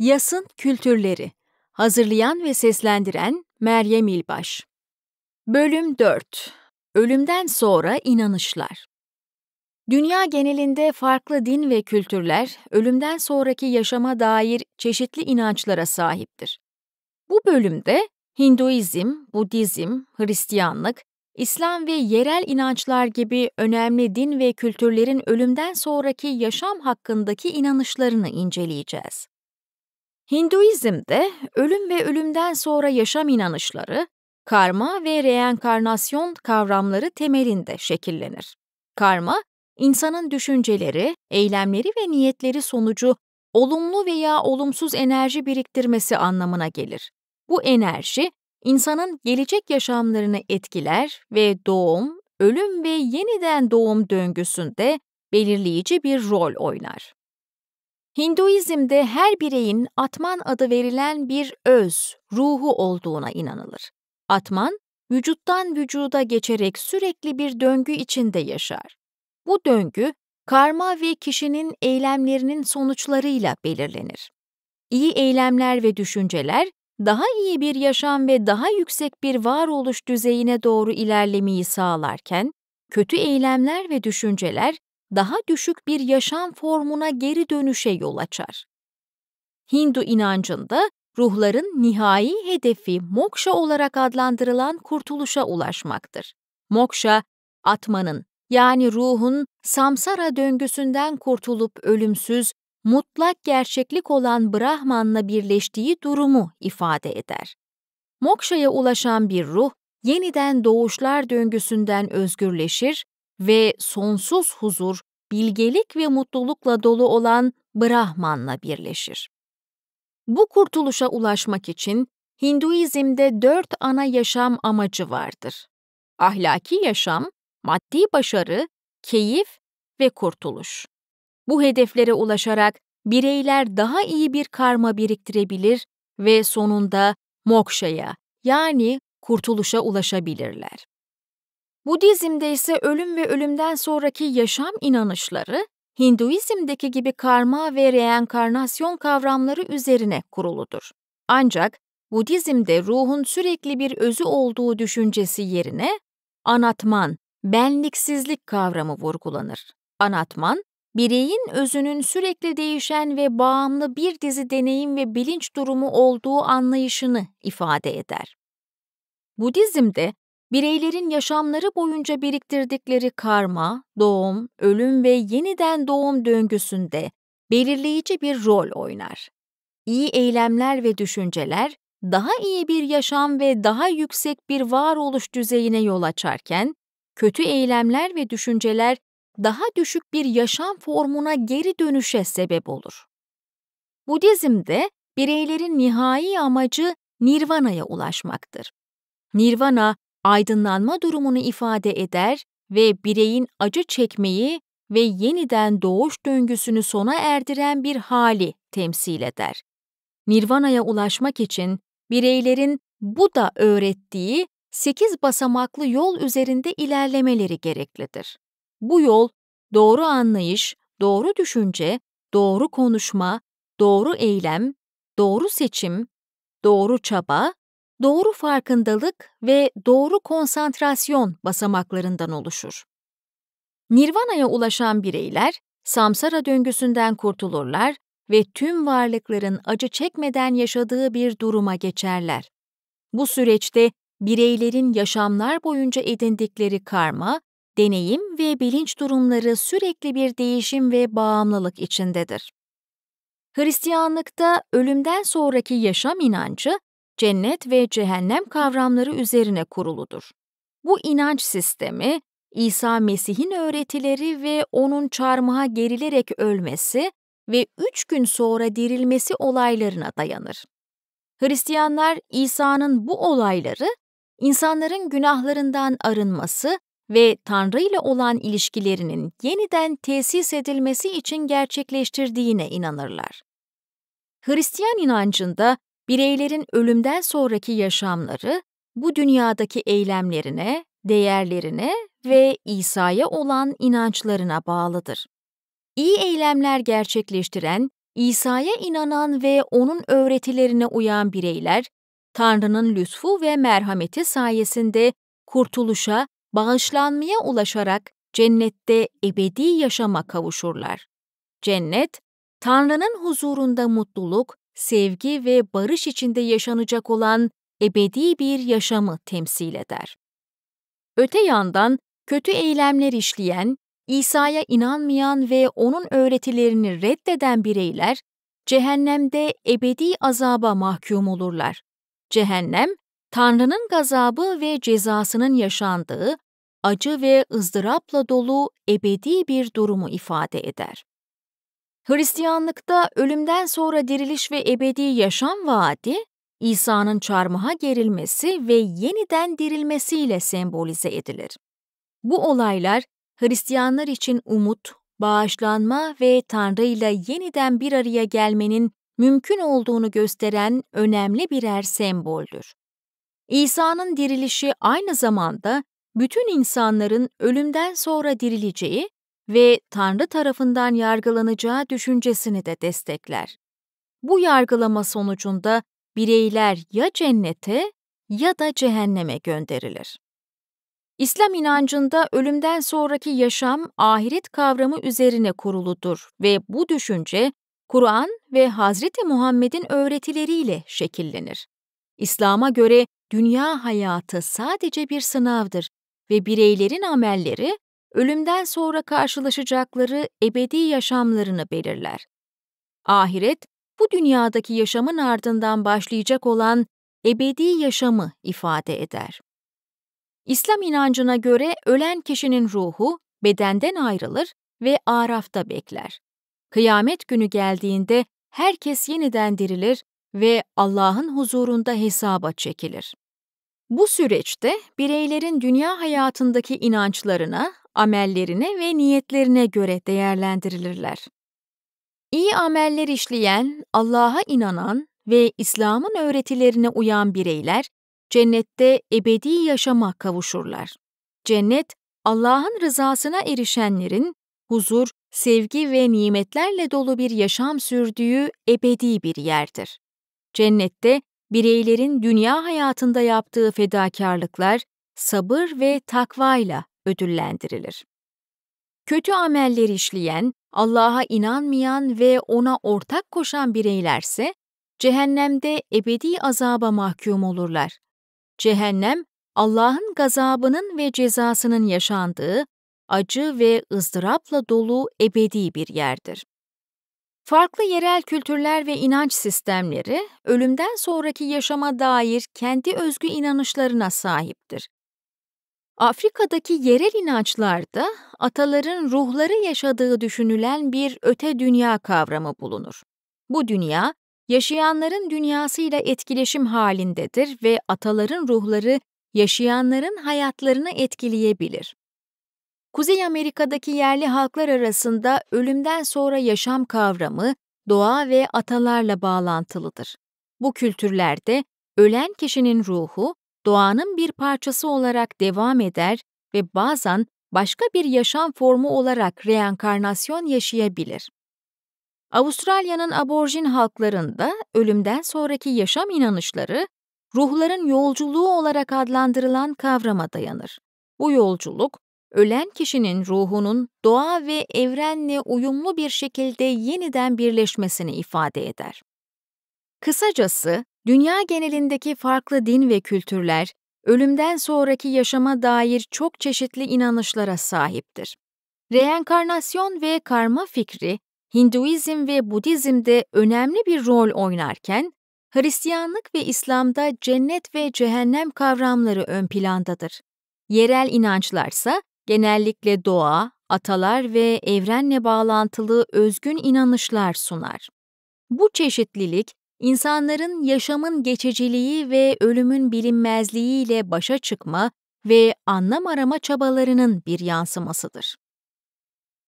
Yas'ın Kültürleri Hazırlayan ve seslendiren Meryem İlbaş Bölüm 4 Ölümden sonra İnanışlar. Dünya genelinde farklı din ve kültürler ölümden sonraki yaşama dair çeşitli inançlara sahiptir. Bu bölümde Hinduizm, Budizm, Hristiyanlık, İslam ve yerel inançlar gibi önemli din ve kültürlerin ölümden sonraki yaşam hakkındaki inanışlarını inceleyeceğiz. Hinduizm'de ölüm ve ölümden sonra yaşam inanışları, karma ve reenkarnasyon kavramları temelinde şekillenir. Karma, insanın düşünceleri, eylemleri ve niyetleri sonucu olumlu veya olumsuz enerji biriktirmesi anlamına gelir. Bu enerji, insanın gelecek yaşamlarını etkiler ve doğum, ölüm ve yeniden doğum döngüsünde belirleyici bir rol oynar. Hinduizm'de her bireyin Atman adı verilen bir öz, ruhu olduğuna inanılır. Atman, vücuttan vücuda geçerek sürekli bir döngü içinde yaşar. Bu döngü, karma ve kişinin eylemlerinin sonuçlarıyla belirlenir. İyi eylemler ve düşünceler, daha iyi bir yaşam ve daha yüksek bir varoluş düzeyine doğru ilerlemeyi sağlarken, kötü eylemler ve düşünceler daha düşük bir yaşam formuna geri dönüşe yol açar. Hindu inancında ruhların nihai hedefi moksha olarak adlandırılan kurtuluşa ulaşmaktır. Moksha, atmanın yani ruhun samsara döngüsünden kurtulup ölümsüz, mutlak gerçeklik olan Brahman'la birleştiği durumu ifade eder. Moksha'ya ulaşan bir ruh, yeniden doğuşlar döngüsünden özgürleşir ve sonsuz huzur, bilgelik ve mutlulukla dolu olan Brahman'la birleşir. Bu kurtuluşa ulaşmak için Hinduizm'de dört ana yaşam amacı vardır. Ahlaki yaşam, maddi başarı, keyif ve kurtuluş. Bu hedeflere ulaşarak bireyler daha iyi bir karma biriktirebilir ve sonunda mokşaya yani kurtuluşa ulaşabilirler. Budizm'de ise ölüm ve ölümden sonraki yaşam inanışları Hinduizm'deki gibi karma ve reenkarnasyon kavramları üzerine kuruludur. Ancak Budizm'de ruhun sürekli bir özü olduğu düşüncesi yerine anatman, benliksizlik kavramı vurgulanır. Anatman, bireyin özünün sürekli değişen ve bağımlı bir dizi deneyim ve bilinç durumu olduğu anlayışını ifade eder. Budizm'de bireylerin yaşamları boyunca biriktirdikleri karma, doğum, ölüm ve yeniden doğum döngüsünde belirleyici bir rol oynar. İyi eylemler ve düşünceler daha iyi bir yaşam ve daha yüksek bir varoluş düzeyine yol açarken, kötü eylemler ve düşünceler daha düşük bir yaşam formuna geri dönüşe sebep olur. Budizm'de bireylerin nihai amacı nirvana'ya ulaşmaktır. Nirvana, aydınlanma durumunu ifade eder ve bireyin acı çekmeyi ve yeniden doğuş döngüsünü sona erdiren bir hali temsil eder. Nirvana'ya ulaşmak için bireylerin bu da öğrettiği sekiz basamaklı yol üzerinde ilerlemeleri gereklidir. Bu yol doğru anlayış, doğru düşünce, doğru konuşma, doğru eylem, doğru seçim, doğru çaba doğru farkındalık ve doğru konsantrasyon basamaklarından oluşur. Nirvana'ya ulaşan bireyler samsara döngüsünden kurtulurlar ve tüm varlıkların acı çekmeden yaşadığı bir duruma geçerler. Bu süreçte bireylerin yaşamlar boyunca edindikleri karma, deneyim ve bilinç durumları sürekli bir değişim ve bağımlılık içindedir. Hristiyanlıkta ölümden sonraki yaşam inancı cennet ve cehennem kavramları üzerine kuruludur. Bu inanç sistemi, İsa Mesih'in öğretileri ve onun çarmıha gerilerek ölmesi ve üç gün sonra dirilmesi olaylarına dayanır. Hristiyanlar İsa'nın bu olayları, insanların günahlarından arınması ve Tanrı ile olan ilişkilerinin yeniden tesis edilmesi için gerçekleştirdiğine inanırlar. Hristiyan inancında bireylerin ölümden sonraki yaşamları bu dünyadaki eylemlerine, değerlerine ve İsa'ya olan inançlarına bağlıdır. İyi eylemler gerçekleştiren, İsa'ya inanan ve onun öğretilerine uyan bireyler, Tanrı'nın lütfu ve merhameti sayesinde kurtuluşa, bağışlanmaya ulaşarak cennette ebedi yaşama kavuşurlar. Cennet, Tanrı'nın huzurunda mutluluk sevgi ve barış içinde yaşanacak olan ebedi bir yaşamı temsil eder. Öte yandan kötü eylemler işleyen, İsa'ya inanmayan ve onun öğretilerini reddeden bireyler cehennemde ebedi azaba mahkum olurlar. Cehennem, Tanrı'nın gazabı ve cezasının yaşandığı, acı ve ızdırapla dolu ebedi bir durumu ifade eder. Hristiyanlıkta ölümden sonra diriliş ve ebedi yaşam vaadi, İsa'nın çarmıha gerilmesi ve yeniden dirilmesiyle sembolize edilir. Bu olaylar Hristiyanlar için umut, bağışlanma ve Tanrı ile yeniden bir araya gelmenin mümkün olduğunu gösteren önemli birer semboldür. İsa'nın dirilişi aynı zamanda bütün insanların ölümden sonra dirileceği ve Tanrı tarafından yargılanacağı düşüncesini de destekler. Bu yargılama sonucunda bireyler ya cennete ya da cehenneme gönderilir. İslam inancında ölümden sonraki yaşam ahiret kavramı üzerine kuruludur ve bu düşünce Kur'an ve Hazreti Muhammed'in öğretileriyle şekillenir. İslam'a göre dünya hayatı sadece bir sınavdır ve bireylerin amelleri ölümden sonra karşılaşacakları ebedi yaşamlarını belirler. Ahiret, bu dünyadaki yaşamın ardından başlayacak olan ebedi yaşamı ifade eder. İslam inancına göre ölen kişinin ruhu bedenden ayrılır ve arafta bekler. Kıyamet günü geldiğinde herkes yeniden dirilir ve Allah'ın huzurunda hesaba çekilir. Bu süreçte bireylerin dünya hayatındaki inançlarına, amellerine ve niyetlerine göre değerlendirilirler. İyi ameller işleyen, Allah'a inanan ve İslam'ın öğretilerine uyan bireyler cennette ebedi yaşama kavuşurlar. Cennet, Allah'ın rızasına erişenlerin huzur, sevgi ve nimetlerle dolu bir yaşam sürdüğü ebedi bir yerdir. Cennette bireylerin dünya hayatında yaptığı fedakarlıklar sabır ve takvayla ödüllendirilir. Kötü ameller işleyen, Allah'a inanmayan ve ona ortak koşan bireylerse cehennemde ebedi azaba mahkum olurlar. Cehennem, Allah'ın gazabının ve cezasının yaşandığı, acı ve ızdırapla dolu ebedi bir yerdir. Farklı yerel kültürler ve inanç sistemleri ölümden sonraki yaşama dair kendi özgü inanışlarına sahiptir. Afrika'daki yerel inançlarda ataların ruhları yaşadığı düşünülen bir öte dünya kavramı bulunur. Bu dünya, yaşayanların dünyasıyla etkileşim halindedir ve ataların ruhları yaşayanların hayatlarını etkileyebilir. Kuzey Amerika'daki yerli halklar arasında ölümden sonra yaşam kavramı doğa ve atalarla bağlantılıdır. Bu kültürlerde ölen kişinin ruhu doğanın bir parçası olarak devam eder ve bazen başka bir yaşam formu olarak reenkarnasyon yaşayabilir. Avustralya'nın aborjin halklarında ölümden sonraki yaşam inanışları ruhların yolculuğu olarak adlandırılan kavrama dayanır. Bu yolculuk ölen kişinin ruhunun doğa ve evrenle uyumlu bir şekilde yeniden birleşmesini ifade eder. Kısacası, dünya genelindeki farklı din ve kültürler, ölümden sonraki yaşama dair çok çeşitli inanışlara sahiptir. Reenkarnasyon ve karma fikri, Hinduizm ve Budizm'de önemli bir rol oynarken, Hristiyanlık ve İslam'da cennet ve cehennem kavramları ön plandadır. Yerel inançlarsa genellikle doğa, atalar ve evrenle bağlantılı özgün inanışlar sunar. Bu çeşitlilik, insanların yaşamın geçiciliği ve ölümün bilinmezliğiyle başa çıkma ve anlam arama çabalarının bir yansımasıdır.